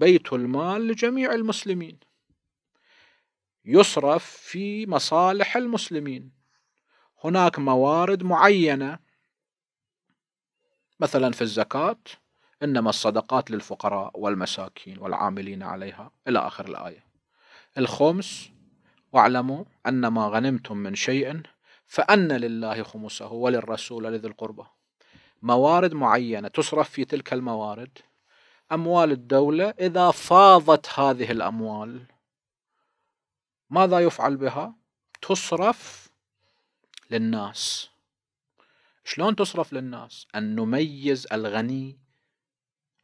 بيت المال لجميع المسلمين يصرف في مصالح المسلمين هناك موارد معينه مثلا في الزكاه انما الصدقات للفقراء والمساكين والعاملين عليها الى اخر الايه الخمس واعلموا ان ما غنمتم من شيء فان لله خمسه وللرسول لذي القربى موارد معينه تصرف في تلك الموارد أموال الدولة إذا فاضت هذه الأموال ماذا يفعل بها؟ تصرف للناس شلون تصرف للناس؟ أن نميز الغني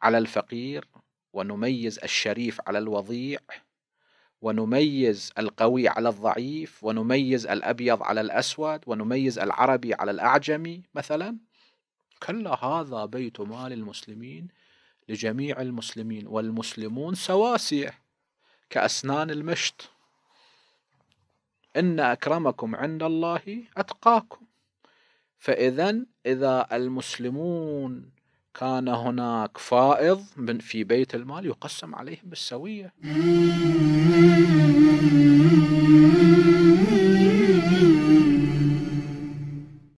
على الفقير ونميز الشريف على الوضيع ونميز القوي على الضعيف ونميز الأبيض على الأسود ونميز العربي على الأعجمي مثلا كلا هذا بيت مال المسلمين لجميع المسلمين والمسلمون سواسية كأسنان المشط إن أكرمكم عند الله أتقاكم فإذا إذا المسلمون كان هناك فائض من في بيت المال يقسم عليهم بالسوية